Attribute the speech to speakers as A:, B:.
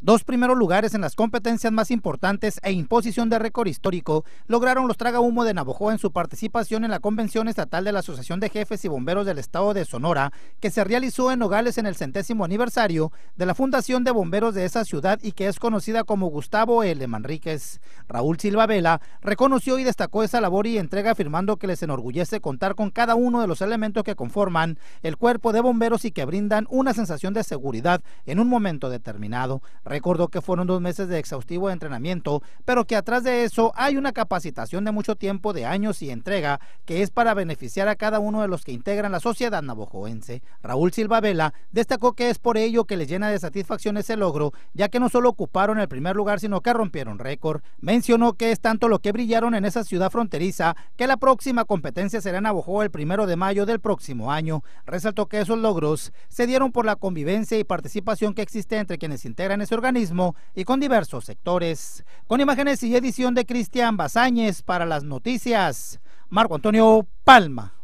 A: Dos primeros lugares en las competencias más importantes e imposición de récord histórico lograron los traga humo de Navojoa en su participación en la Convención Estatal de la Asociación de Jefes y Bomberos del Estado de Sonora, que se realizó en Nogales en el centésimo aniversario de la Fundación de Bomberos de esa ciudad y que es conocida como Gustavo L. Manríquez. Raúl Silva Vela reconoció y destacó esa labor y entrega afirmando que les enorgullece contar con cada uno de los elementos que conforman el cuerpo de bomberos y que brindan una sensación de seguridad en un momento determinado. Recordó que fueron dos meses de exhaustivo entrenamiento, pero que atrás de eso hay una capacitación de mucho tiempo, de años y entrega, que es para beneficiar a cada uno de los que integran la sociedad navojoense Raúl Silva Vela destacó que es por ello que les llena de satisfacción ese logro, ya que no solo ocuparon el primer lugar, sino que rompieron récord. Mencionó que es tanto lo que brillaron en esa ciudad fronteriza que la próxima competencia será en Navajo el primero de mayo del próximo año. Resaltó que esos logros se dieron por la convivencia y participación que existe entre quienes integran ese organismo y con diversos sectores. Con imágenes y edición de Cristian Bazáñez para las noticias, Marco Antonio Palma.